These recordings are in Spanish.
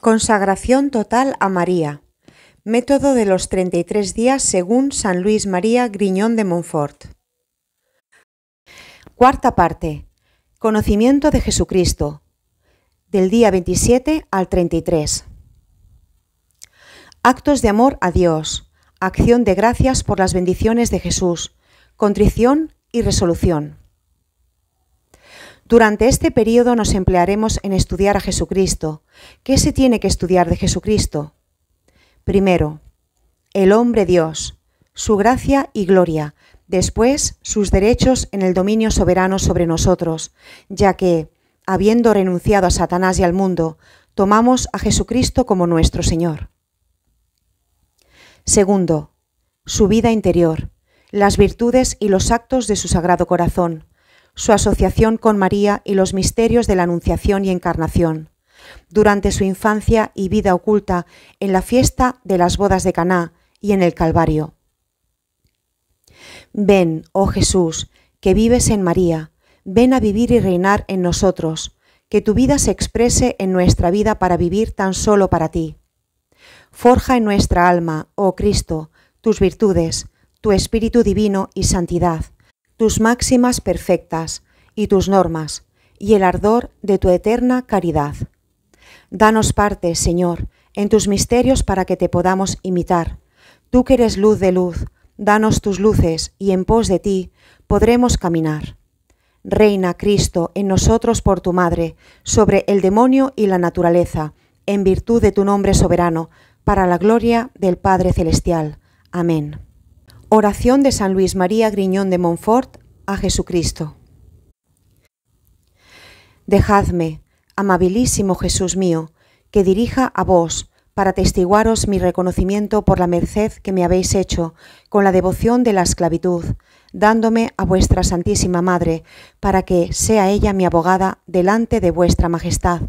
Consagración total a María. Método de los 33 días según San Luis María Griñón de Montfort. Cuarta parte. Conocimiento de Jesucristo. Del día 27 al 33. Actos de amor a Dios. Acción de gracias por las bendiciones de Jesús. Contrición y resolución. Durante este periodo nos emplearemos en estudiar a Jesucristo. ¿Qué se tiene que estudiar de Jesucristo? Primero, el hombre Dios, su gracia y gloria, después sus derechos en el dominio soberano sobre nosotros, ya que, habiendo renunciado a Satanás y al mundo, tomamos a Jesucristo como nuestro Señor. Segundo, su vida interior, las virtudes y los actos de su sagrado corazón, su asociación con María y los misterios de la Anunciación y Encarnación. Durante su infancia y vida oculta en la fiesta de las bodas de Caná y en el Calvario. Ven, oh Jesús, que vives en María, ven a vivir y reinar en nosotros, que tu vida se exprese en nuestra vida para vivir tan solo para ti. Forja en nuestra alma, oh Cristo, tus virtudes, tu Espíritu Divino y santidad, tus máximas perfectas y tus normas, y el ardor de tu eterna caridad. Danos parte, Señor, en tus misterios para que te podamos imitar. Tú que eres luz de luz, danos tus luces y en pos de ti podremos caminar. Reina Cristo en nosotros por tu Madre, sobre el demonio y la naturaleza, en virtud de tu nombre soberano, para la gloria del Padre Celestial. Amén. Oración de San Luis María Griñón de Montfort a Jesucristo. Dejadme, amabilísimo Jesús mío, que dirija a vos, para testiguaros mi reconocimiento por la merced que me habéis hecho con la devoción de la esclavitud, dándome a vuestra Santísima Madre, para que sea ella mi abogada delante de vuestra Majestad,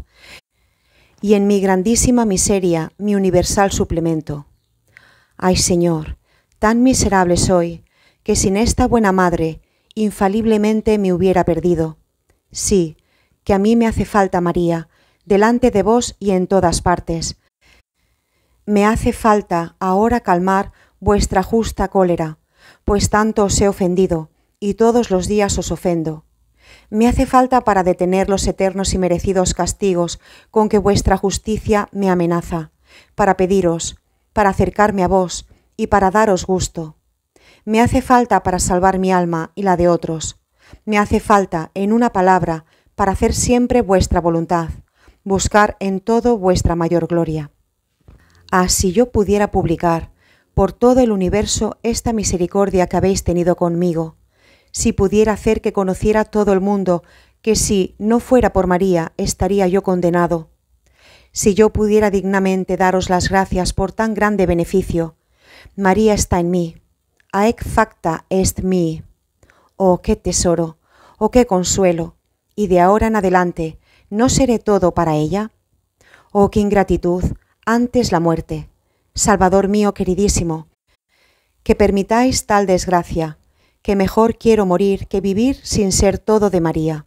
y en mi grandísima miseria mi universal suplemento. Ay Señor, Tan miserable soy, que sin esta buena madre infaliblemente me hubiera perdido. Sí, que a mí me hace falta María, delante de vos y en todas partes. Me hace falta ahora calmar vuestra justa cólera, pues tanto os he ofendido, y todos los días os ofendo. Me hace falta para detener los eternos y merecidos castigos con que vuestra justicia me amenaza, para pediros, para acercarme a vos, y para daros gusto. Me hace falta para salvar mi alma y la de otros. Me hace falta, en una palabra, para hacer siempre vuestra voluntad, buscar en todo vuestra mayor gloria. Ah, si yo pudiera publicar por todo el universo esta misericordia que habéis tenido conmigo, si pudiera hacer que conociera todo el mundo que si no fuera por María estaría yo condenado, si yo pudiera dignamente daros las gracias por tan grande beneficio, María está en mí. Aec facta est mi. Oh, qué tesoro, oh, qué consuelo. Y de ahora en adelante, ¿no seré todo para ella? Oh, qué ingratitud, antes la muerte. Salvador mío queridísimo, que permitáis tal desgracia, que mejor quiero morir que vivir sin ser todo de María.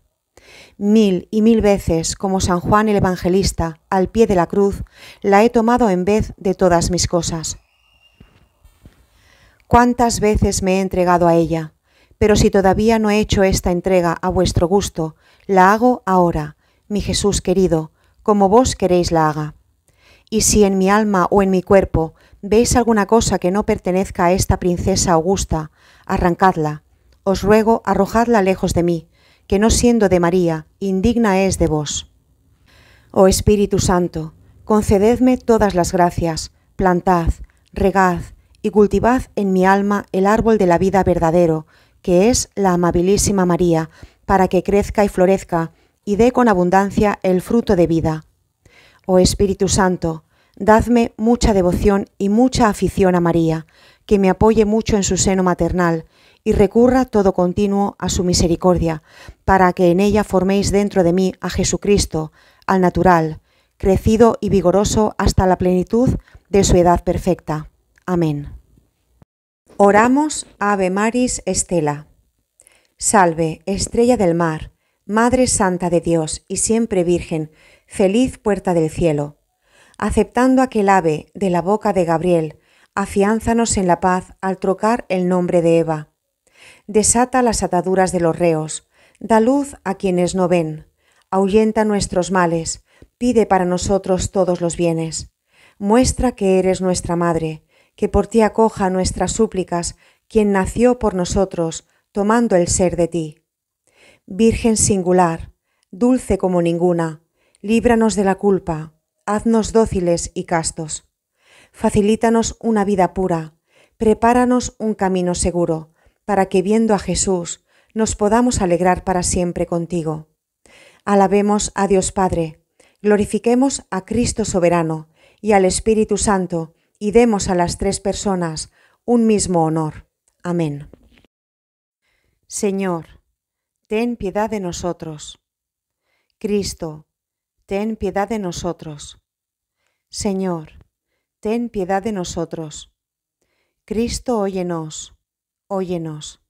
Mil y mil veces, como San Juan el Evangelista, al pie de la cruz, la he tomado en vez de todas mis cosas cuántas veces me he entregado a ella, pero si todavía no he hecho esta entrega a vuestro gusto, la hago ahora, mi Jesús querido, como vos queréis la haga. Y si en mi alma o en mi cuerpo veis alguna cosa que no pertenezca a esta princesa augusta, arrancadla. Os ruego, arrojadla lejos de mí, que no siendo de María, indigna es de vos. Oh Espíritu Santo, concededme todas las gracias, plantad, regad, y cultivad en mi alma el árbol de la vida verdadero, que es la amabilísima María, para que crezca y florezca, y dé con abundancia el fruto de vida. Oh Espíritu Santo, dadme mucha devoción y mucha afición a María, que me apoye mucho en su seno maternal, y recurra todo continuo a su misericordia, para que en ella forméis dentro de mí a Jesucristo, al natural, crecido y vigoroso hasta la plenitud de su edad perfecta. Amén. Oramos Ave Maris Estela. Salve, estrella del mar, Madre Santa de Dios y siempre Virgen, feliz puerta del cielo. Aceptando aquel ave de la boca de Gabriel, afiánzanos en la paz al trocar el nombre de Eva. Desata las ataduras de los reos, da luz a quienes no ven, ahuyenta nuestros males, pide para nosotros todos los bienes. Muestra que eres nuestra madre, que por ti acoja nuestras súplicas, quien nació por nosotros, tomando el ser de ti. Virgen singular, dulce como ninguna, líbranos de la culpa, haznos dóciles y castos. Facilítanos una vida pura, prepáranos un camino seguro, para que viendo a Jesús nos podamos alegrar para siempre contigo. Alabemos a Dios Padre, glorifiquemos a Cristo soberano y al Espíritu Santo, y demos a las tres personas un mismo honor. Amén. Señor, ten piedad de nosotros. Cristo, ten piedad de nosotros. Señor, ten piedad de nosotros. Cristo, óyenos, óyenos.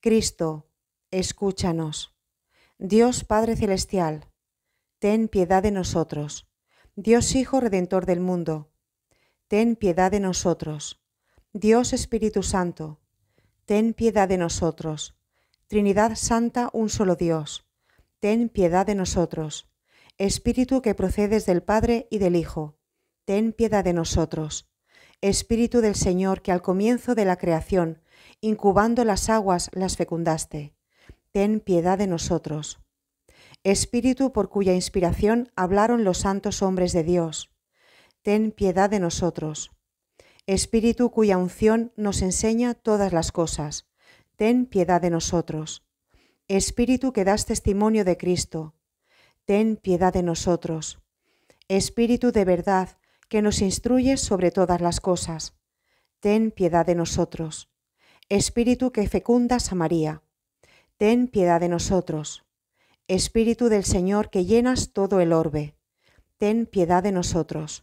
Cristo, escúchanos. Dios Padre Celestial, ten piedad de nosotros. Dios Hijo Redentor del mundo, ten piedad de nosotros. Dios Espíritu Santo, ten piedad de nosotros. Trinidad Santa, un solo Dios, ten piedad de nosotros. Espíritu que procedes del Padre y del Hijo, ten piedad de nosotros. Espíritu del Señor que al comienzo de la creación, incubando las aguas, las fecundaste, ten piedad de nosotros. Espíritu por cuya inspiración hablaron los santos hombres de Dios, ten piedad de nosotros. Espíritu cuya unción nos enseña todas las cosas, ten piedad de nosotros. Espíritu que das testimonio de Cristo, ten piedad de nosotros. Espíritu de verdad que nos instruyes sobre todas las cosas, ten piedad de nosotros. Espíritu que fecundas a María, ten piedad de nosotros. Espíritu del Señor que llenas todo el orbe, ten piedad de nosotros.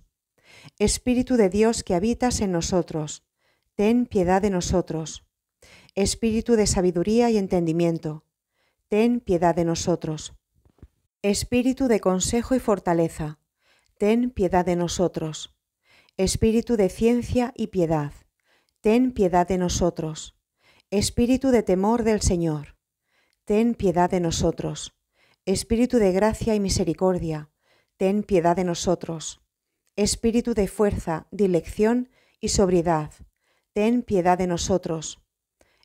Espíritu de Dios que habitas en nosotros, ten piedad de nosotros. Espíritu de sabiduría y entendimiento, ten piedad de nosotros. Espíritu de consejo y fortaleza, ten piedad de nosotros. Espíritu de ciencia y piedad, ten piedad de nosotros. Espíritu de temor del Señor, ten piedad de nosotros. Espíritu de gracia y misericordia, ten piedad de nosotros. Espíritu de fuerza, dilección y sobriedad, ten piedad de nosotros.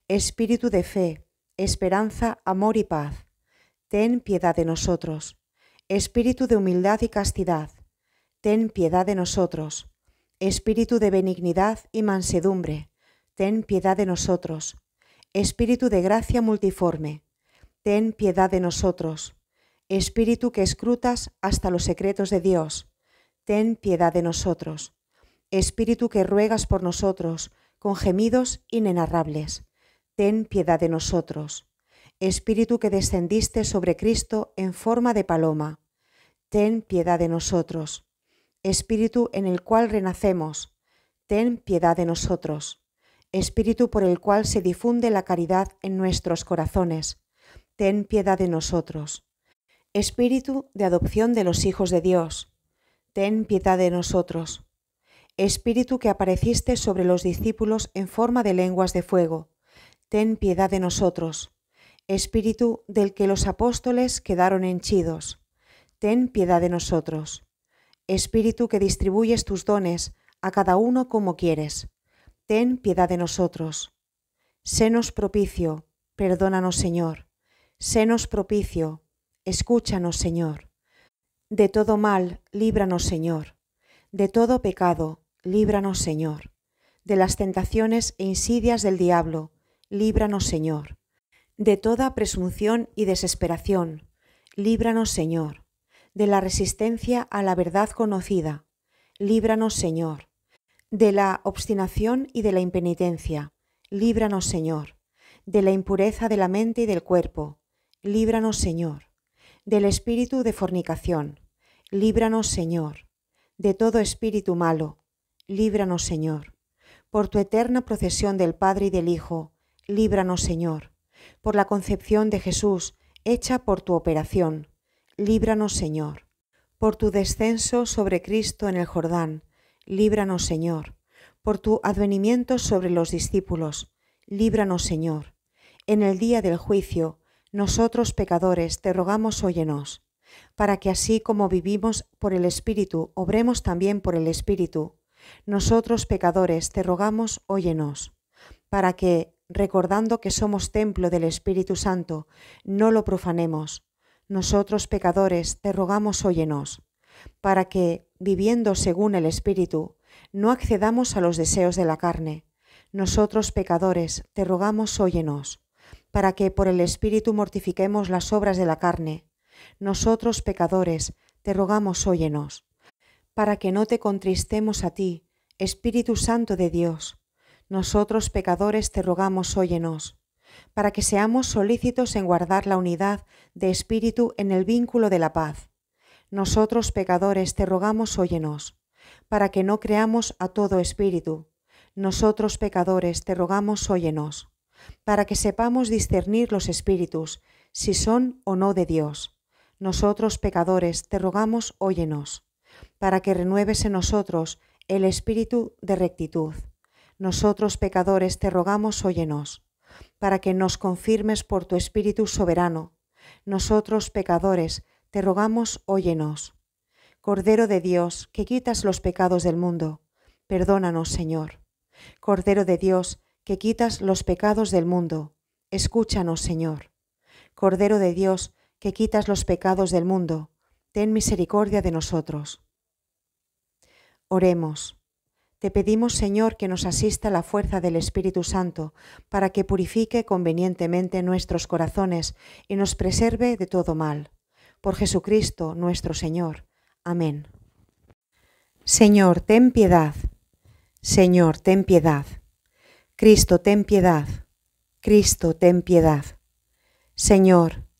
Espíritu de fe, esperanza, amor y paz, ten piedad de nosotros. Espíritu de humildad y castidad, ten piedad de nosotros. Espíritu de benignidad y mansedumbre, ten piedad de nosotros. Espíritu de gracia multiforme, ten piedad de nosotros. Espíritu que escrutas hasta los secretos de Dios ten piedad de nosotros. Espíritu que ruegas por nosotros, con gemidos inenarrables, ten piedad de nosotros. Espíritu que descendiste sobre Cristo en forma de paloma, ten piedad de nosotros. Espíritu en el cual renacemos, ten piedad de nosotros. Espíritu por el cual se difunde la caridad en nuestros corazones, ten piedad de nosotros. Espíritu de adopción de los hijos de Dios, ten piedad de nosotros. Espíritu que apareciste sobre los discípulos en forma de lenguas de fuego, ten piedad de nosotros. Espíritu del que los apóstoles quedaron henchidos, ten piedad de nosotros. Espíritu que distribuyes tus dones a cada uno como quieres, ten piedad de nosotros. nos propicio, perdónanos Señor. Senos propicio, escúchanos Señor. De todo mal, líbranos, Señor. De todo pecado, líbranos, Señor. De las tentaciones e insidias del diablo, líbranos, Señor. De toda presunción y desesperación, líbranos, Señor. De la resistencia a la verdad conocida, líbranos, Señor. De la obstinación y de la impenitencia, líbranos, Señor. De la impureza de la mente y del cuerpo, líbranos, Señor. Del espíritu de fornicación, Líbranos, Señor, de todo espíritu malo. Líbranos, Señor. Por tu eterna procesión del Padre y del Hijo, líbranos, Señor. Por la concepción de Jesús, hecha por tu operación, líbranos, Señor. Por tu descenso sobre Cristo en el Jordán, líbranos, Señor. Por tu advenimiento sobre los discípulos, líbranos, Señor. En el día del juicio, nosotros pecadores te rogamos, óyenos para que así como vivimos por el Espíritu, obremos también por el Espíritu. Nosotros pecadores, te rogamos, óyenos, para que, recordando que somos templo del Espíritu Santo, no lo profanemos. Nosotros pecadores, te rogamos, óyenos, para que, viviendo según el Espíritu, no accedamos a los deseos de la carne. Nosotros pecadores, te rogamos, óyenos, para que por el Espíritu mortifiquemos las obras de la carne nosotros pecadores, te rogamos óyenos, para que no te contristemos a ti, Espíritu Santo de Dios. Nosotros pecadores te rogamos óyenos, para que seamos solícitos en guardar la unidad de espíritu en el vínculo de la paz. Nosotros pecadores te rogamos óyenos, para que no creamos a todo espíritu. Nosotros pecadores te rogamos óyenos, para que sepamos discernir los espíritus, si son o no de Dios nosotros pecadores, te rogamos, óyenos, para que renueves en nosotros el espíritu de rectitud. Nosotros pecadores, te rogamos, óyenos, para que nos confirmes por tu espíritu soberano. Nosotros pecadores, te rogamos, óyenos. Cordero de Dios, que quitas los pecados del mundo, perdónanos, Señor. Cordero de Dios, que quitas los pecados del mundo, escúchanos, Señor. Cordero de Dios, que quitas los pecados del mundo, ten misericordia de nosotros. Oremos. Te pedimos, Señor, que nos asista la fuerza del Espíritu Santo, para que purifique convenientemente nuestros corazones y nos preserve de todo mal. Por Jesucristo nuestro Señor. Amén. Señor, ten piedad. Señor, ten piedad. Cristo, ten piedad. Cristo, ten piedad. Señor,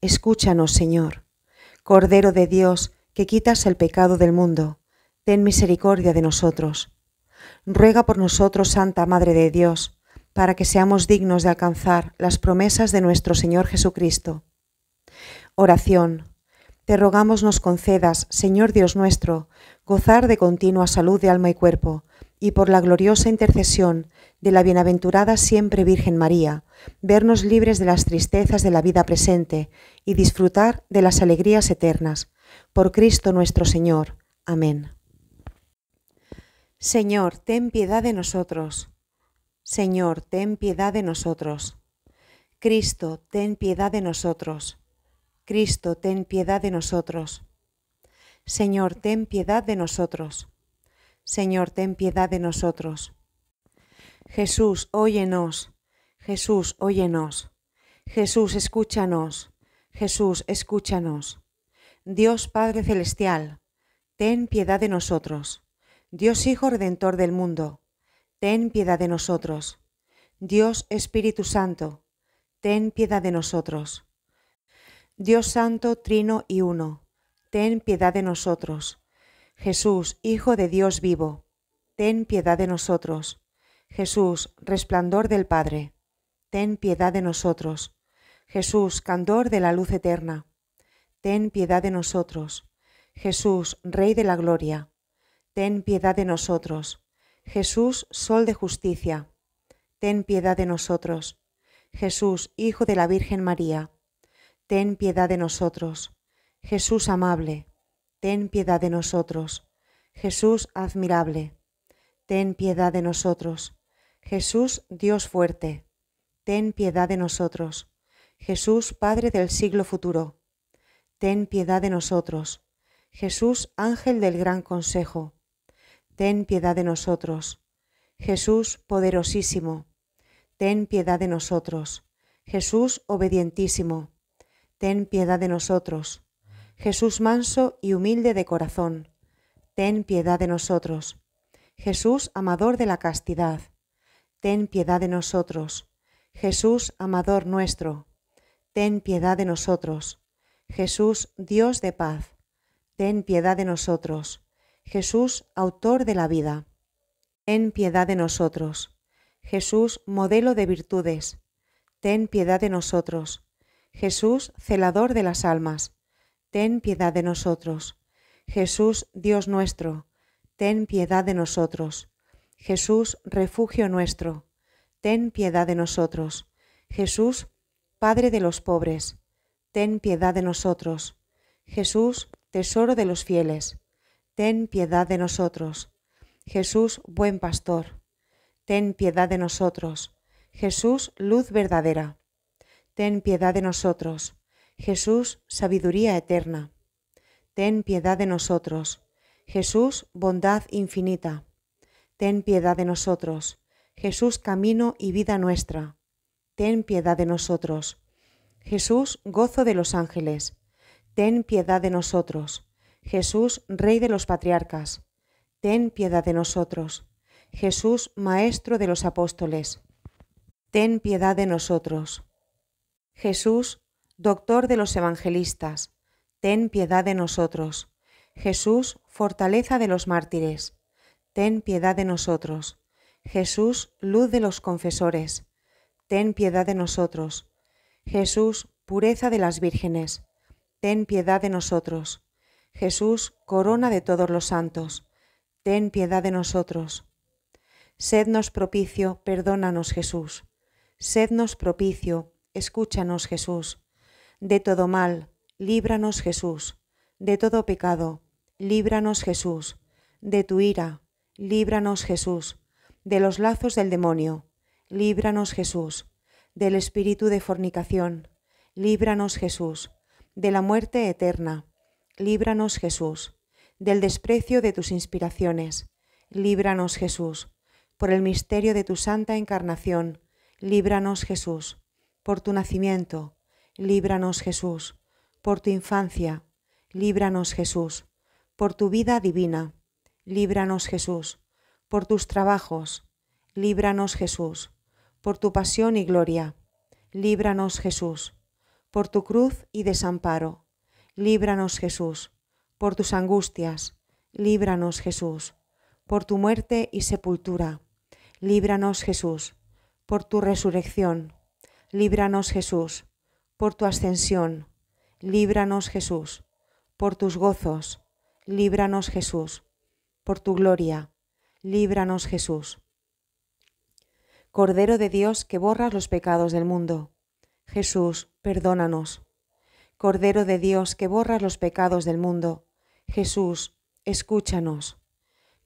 Escúchanos, Señor. Cordero de Dios, que quitas el pecado del mundo, ten misericordia de nosotros. Ruega por nosotros, Santa Madre de Dios, para que seamos dignos de alcanzar las promesas de nuestro Señor Jesucristo. Oración. Te rogamos nos concedas, Señor Dios nuestro, gozar de continua salud de alma y cuerpo, y por la gloriosa intercesión de la bienaventurada siempre Virgen María, vernos libres de las tristezas de la vida presente y disfrutar de las alegrías eternas. Por Cristo nuestro Señor. Amén. Señor, ten piedad de nosotros. Señor, ten piedad de nosotros. Cristo, ten piedad de nosotros. Cristo, ten piedad de nosotros. Señor, ten piedad de nosotros. Señor, ten piedad de nosotros. Jesús, óyenos. Jesús, óyenos. Jesús, escúchanos. Jesús, escúchanos. Dios Padre Celestial, ten piedad de nosotros. Dios Hijo Redentor del mundo, ten piedad de nosotros. Dios Espíritu Santo, ten piedad de nosotros. Dios Santo, Trino y Uno, ten piedad de nosotros. Jesús, Hijo de Dios vivo, ten piedad de nosotros. Jesús, resplandor del Padre, ten piedad de nosotros. Jesús, candor de la luz eterna, ten piedad de nosotros. Jesús, Rey de la Gloria, ten piedad de nosotros. Jesús, Sol de Justicia, ten piedad de nosotros. Jesús, Hijo de la Virgen María, ten piedad de nosotros. Jesús amable, ten piedad de nosotros. Jesús admirable, ten piedad de nosotros. Jesús Dios fuerte, ten piedad de nosotros. Jesús Padre del siglo futuro, ten piedad de nosotros. Jesús Ángel del Gran Consejo, ten piedad de nosotros. Jesús poderosísimo, ten piedad de nosotros. Jesús obedientísimo, ten piedad de nosotros. Jesús manso y humilde de corazón, ten piedad de nosotros. Jesús amador de la castidad, ten piedad de nosotros. Jesús amador nuestro, ten piedad de nosotros. Jesús Dios de paz, ten piedad de nosotros. Jesús autor de la vida, ten piedad de nosotros. Jesús modelo de virtudes, ten piedad de nosotros. Jesús celador de las almas ten piedad de nosotros. Jesús, Dios nuestro, ten piedad de nosotros. Jesús, refugio nuestro, ten piedad de nosotros. Jesús, Padre de los pobres, ten piedad de nosotros. Jesús, tesoro de los fieles, ten piedad de nosotros. Jesús, buen pastor, ten piedad de nosotros. Jesús, luz verdadera, ten piedad de nosotros. Jesús, sabiduría eterna. Ten piedad de nosotros. Jesús, bondad infinita. Ten piedad de nosotros. Jesús, camino y vida nuestra. Ten piedad de nosotros. Jesús, gozo de los ángeles. Ten piedad de nosotros. Jesús, Rey de los patriarcas. Ten piedad de nosotros. Jesús, Maestro de los apóstoles. Ten piedad de nosotros. Jesús, Doctor de los Evangelistas, ten piedad de nosotros. Jesús, fortaleza de los mártires, ten piedad de nosotros. Jesús, luz de los confesores, ten piedad de nosotros. Jesús, pureza de las vírgenes, ten piedad de nosotros. Jesús, corona de todos los santos, ten piedad de nosotros. Sednos propicio, perdónanos Jesús. Sednos propicio, escúchanos Jesús. De todo mal, líbranos Jesús. De todo pecado, líbranos Jesús. De tu ira, líbranos Jesús. De los lazos del demonio, líbranos Jesús. Del espíritu de fornicación, líbranos Jesús. De la muerte eterna, líbranos Jesús. Del desprecio de tus inspiraciones, líbranos Jesús. Por el misterio de tu santa encarnación, líbranos Jesús. Por tu nacimiento, líbranos Jesús, por tu infancia, líbranos Jesús, por tu vida divina, líbranos Jesús, por tus trabajos, líbranos Jesús, por tu pasión y gloria, líbranos Jesús, por tu cruz y desamparo, líbranos Jesús, por tus angustias, líbranos Jesús, por tu muerte y sepultura, líbranos Jesús, por tu resurrección, líbranos Jesús, por tu ascensión, líbranos Jesús, por tus gozos, líbranos Jesús, por tu gloria, líbranos Jesús. Cordero de Dios que borras los pecados del mundo, Jesús, perdónanos. Cordero de Dios que borras los pecados del mundo, Jesús, escúchanos.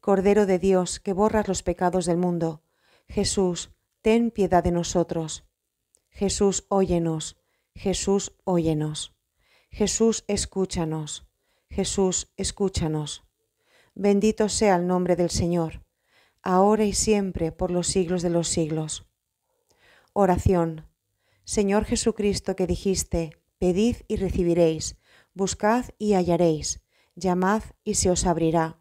Cordero de Dios que borras los pecados del mundo, Jesús, ten piedad de nosotros. Jesús, óyenos. Jesús, óyenos. Jesús, escúchanos. Jesús, escúchanos. Bendito sea el nombre del Señor, ahora y siempre, por los siglos de los siglos. Oración. Señor Jesucristo que dijiste, pedid y recibiréis, buscad y hallaréis, llamad y se os abrirá.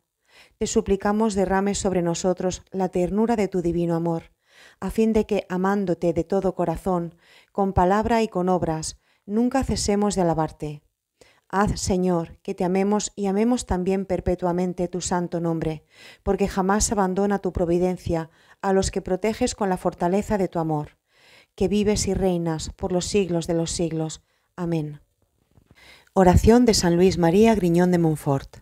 Te suplicamos derrame sobre nosotros la ternura de tu divino amor a fin de que, amándote de todo corazón, con palabra y con obras, nunca cesemos de alabarte. Haz, Señor, que te amemos y amemos también perpetuamente tu santo nombre, porque jamás abandona tu providencia a los que proteges con la fortaleza de tu amor, que vives y reinas por los siglos de los siglos. Amén. Oración de San Luis María Griñón de Montfort.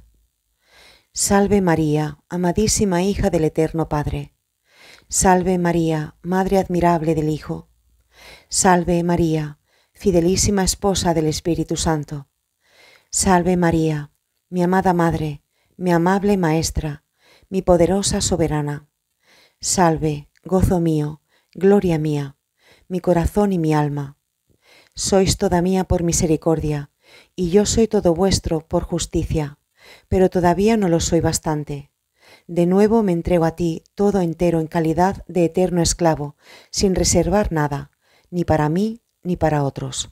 Salve María, amadísima hija del Eterno Padre. Salve María, Madre admirable del Hijo. Salve María, fidelísima esposa del Espíritu Santo. Salve María, mi amada Madre, mi amable Maestra, mi poderosa soberana. Salve, gozo mío, gloria mía, mi corazón y mi alma. Sois toda mía por misericordia, y yo soy todo vuestro por justicia, pero todavía no lo soy bastante de nuevo me entrego a ti todo entero en calidad de eterno esclavo, sin reservar nada, ni para mí ni para otros.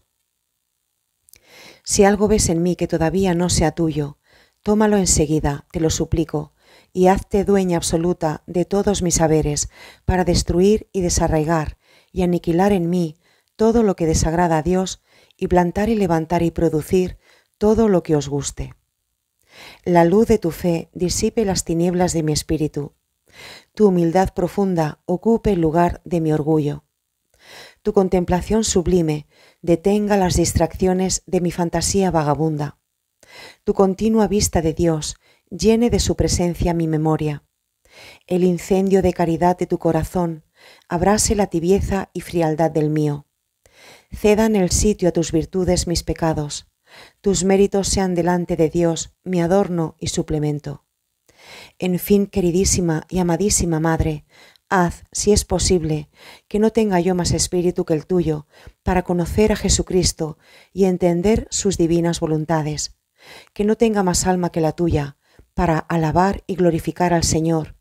Si algo ves en mí que todavía no sea tuyo, tómalo enseguida, te lo suplico, y hazte dueña absoluta de todos mis saberes, para destruir y desarraigar y aniquilar en mí todo lo que desagrada a Dios, y plantar y levantar y producir todo lo que os guste. La luz de tu fe disipe las tinieblas de mi espíritu. Tu humildad profunda ocupe el lugar de mi orgullo. Tu contemplación sublime detenga las distracciones de mi fantasía vagabunda. Tu continua vista de Dios llene de su presencia mi memoria. El incendio de caridad de tu corazón abrase la tibieza y frialdad del mío. Cedan el sitio a tus virtudes mis pecados, tus méritos sean delante de Dios mi adorno y suplemento. En fin, queridísima y amadísima Madre, haz, si es posible, que no tenga yo más espíritu que el tuyo, para conocer a Jesucristo y entender sus divinas voluntades, que no tenga más alma que la tuya, para alabar y glorificar al Señor,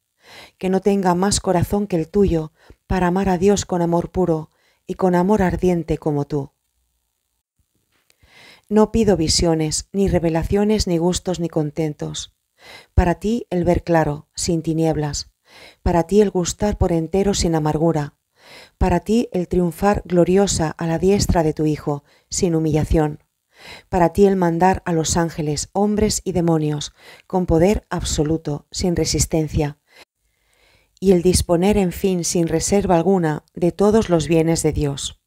que no tenga más corazón que el tuyo, para amar a Dios con amor puro y con amor ardiente como tú. No pido visiones, ni revelaciones, ni gustos, ni contentos. Para ti el ver claro, sin tinieblas. Para ti el gustar por entero, sin amargura. Para ti el triunfar gloriosa a la diestra de tu Hijo, sin humillación. Para ti el mandar a los ángeles, hombres y demonios, con poder absoluto, sin resistencia. Y el disponer, en fin, sin reserva alguna, de todos los bienes de Dios.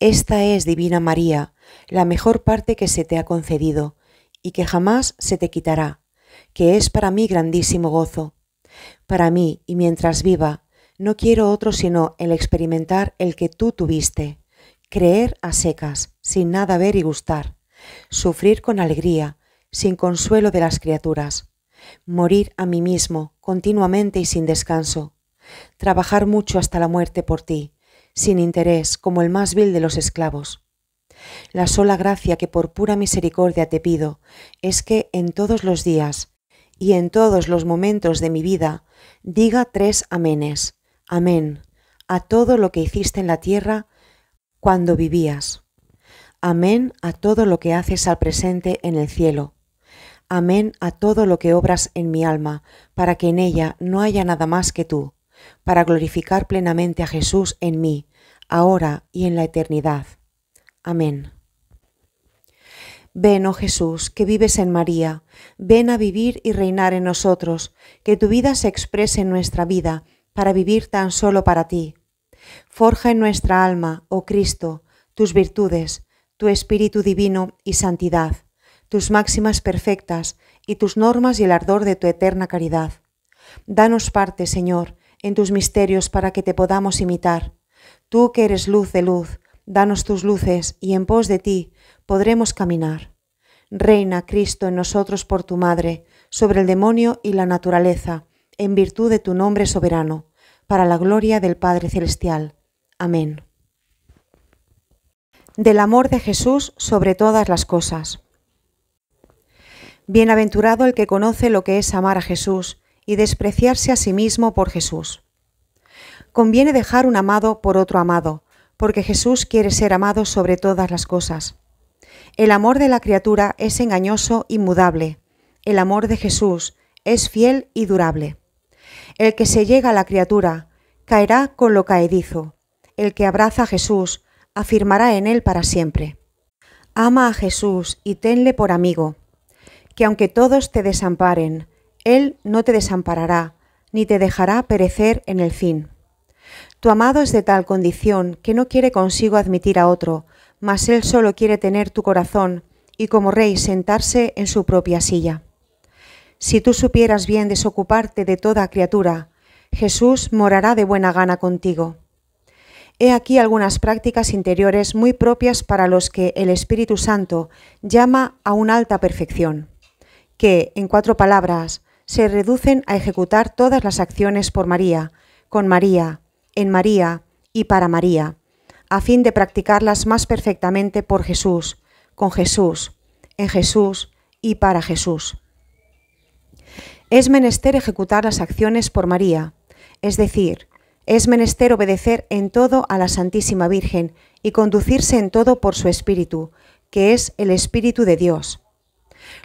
Esta es, Divina María, la mejor parte que se te ha concedido, y que jamás se te quitará, que es para mí grandísimo gozo. Para mí, y mientras viva, no quiero otro sino el experimentar el que tú tuviste, creer a secas, sin nada ver y gustar, sufrir con alegría, sin consuelo de las criaturas, morir a mí mismo continuamente y sin descanso, trabajar mucho hasta la muerte por ti, sin interés como el más vil de los esclavos, la sola gracia que por pura misericordia te pido es que en todos los días y en todos los momentos de mi vida diga tres amenes, amén, a todo lo que hiciste en la tierra cuando vivías. Amén a todo lo que haces al presente en el cielo. Amén a todo lo que obras en mi alma, para que en ella no haya nada más que tú, para glorificar plenamente a Jesús en mí, ahora y en la eternidad. Amén. Ven, oh Jesús, que vives en María, ven a vivir y reinar en nosotros, que tu vida se exprese en nuestra vida, para vivir tan solo para ti. Forja en nuestra alma, oh Cristo, tus virtudes, tu espíritu divino y santidad, tus máximas perfectas y tus normas y el ardor de tu eterna caridad. Danos parte, Señor, en tus misterios para que te podamos imitar. Tú que eres luz de luz, danos tus luces y en pos de ti podremos caminar. Reina Cristo en nosotros por tu Madre, sobre el demonio y la naturaleza, en virtud de tu nombre soberano, para la gloria del Padre Celestial. Amén. Del amor de Jesús sobre todas las cosas. Bienaventurado el que conoce lo que es amar a Jesús y despreciarse a sí mismo por Jesús. Conviene dejar un amado por otro amado, porque Jesús quiere ser amado sobre todas las cosas. El amor de la criatura es engañoso y mudable. El amor de Jesús es fiel y durable. El que se llega a la criatura caerá con lo caedizo. El que abraza a Jesús afirmará en él para siempre. Ama a Jesús y tenle por amigo, que aunque todos te desamparen, él no te desamparará, ni te dejará perecer en el fin. Tu amado es de tal condición que no quiere consigo admitir a otro, mas él solo quiere tener tu corazón y como rey sentarse en su propia silla. Si tú supieras bien desocuparte de toda criatura, Jesús morará de buena gana contigo. He aquí algunas prácticas interiores muy propias para los que el Espíritu Santo llama a una alta perfección, que, en cuatro palabras, se reducen a ejecutar todas las acciones por María, con María, en María y para María, a fin de practicarlas más perfectamente por Jesús, con Jesús, en Jesús y para Jesús. Es menester ejecutar las acciones por María, es decir, es menester obedecer en todo a la Santísima Virgen y conducirse en todo por su Espíritu, que es el Espíritu de Dios.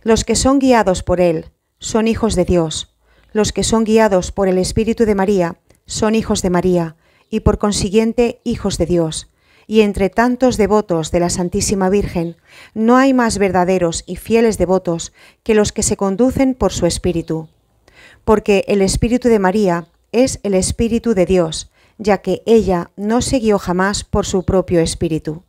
Los que son guiados por Él son hijos de Dios. Los que son guiados por el Espíritu de María son hijos de María y por consiguiente hijos de Dios. Y entre tantos devotos de la Santísima Virgen, no hay más verdaderos y fieles devotos que los que se conducen por su Espíritu. Porque el Espíritu de María es el Espíritu de Dios, ya que ella no se guió jamás por su propio Espíritu.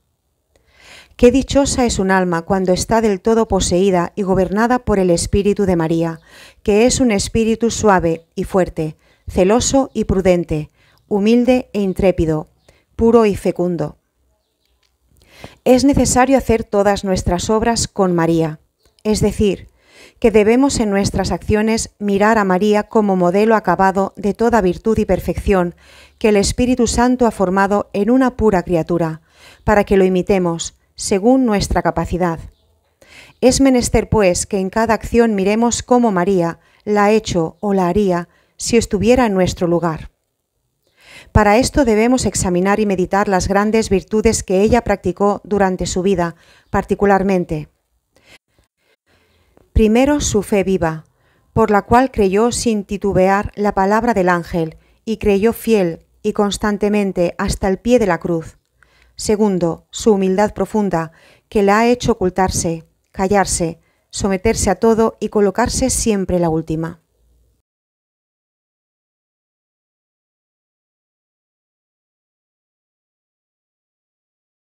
Qué dichosa es un alma cuando está del todo poseída y gobernada por el Espíritu de María, que es un espíritu suave y fuerte, celoso y prudente, humilde e intrépido, puro y fecundo. Es necesario hacer todas nuestras obras con María, es decir, que debemos en nuestras acciones mirar a María como modelo acabado de toda virtud y perfección que el Espíritu Santo ha formado en una pura criatura, para que lo imitemos, según nuestra capacidad. Es menester, pues, que en cada acción miremos cómo María la ha hecho o la haría si estuviera en nuestro lugar. Para esto debemos examinar y meditar las grandes virtudes que ella practicó durante su vida, particularmente. Primero su fe viva, por la cual creyó sin titubear la palabra del ángel, y creyó fiel y constantemente hasta el pie de la cruz. Segundo, su humildad profunda, que la ha hecho ocultarse, callarse, someterse a todo y colocarse siempre la última.